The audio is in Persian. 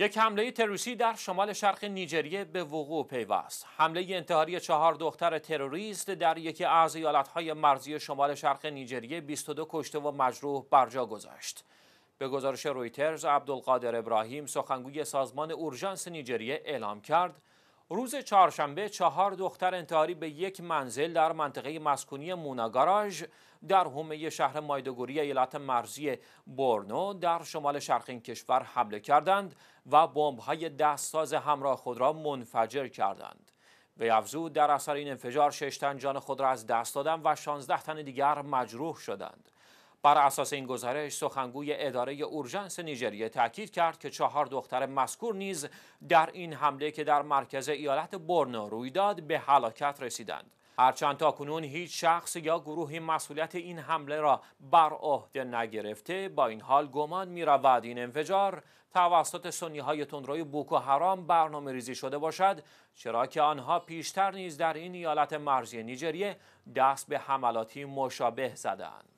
یک حمله تروریستی در شمال شرق نیجریه به وقوع پیوست. حمله انتحاری چهار دختر تروریست در یکی از ایالتهای مرزی شمال شرق نیجریه 22 کشته و مجروح برجا گذاشت. به گزارش رویترز، عبدالقادر ابراهیم سخنگوی سازمان اورژانس نیجریه اعلام کرد روز چهارشنبه چهار دختر انتحاری به یک منزل در منطقه مسکونی موناگاراژ در حومه شهر مایدگوری ایالت مرزی بورنو در شمال شرق این کشور حمله کردند و بمب‌های دستساز همراه خود را منفجر کردند. به افزود در اثر این انفجار شش تن جان خود را از دست دادند و 16 تن دیگر مجروح شدند. بر اساس این گزارش سخنگوی اداره اورژانس نیجریه تاکید کرد که چهار دختر مذکور نیز در این حمله که در مرکز ایالت برنو رویداد داد به هلاکت رسیدند هرچند تاکنون هیچ شخص یا گروهی مسئولیت این حمله را بر عهده نگرفته با این حال گمان میرود این انفجار توسط سنی های تندروی بوکو حرام برنامه ریزی شده باشد چرا که آنها پیشتر نیز در این ایالت مرزی نیجریه دست به حملاتی مشابه زدند.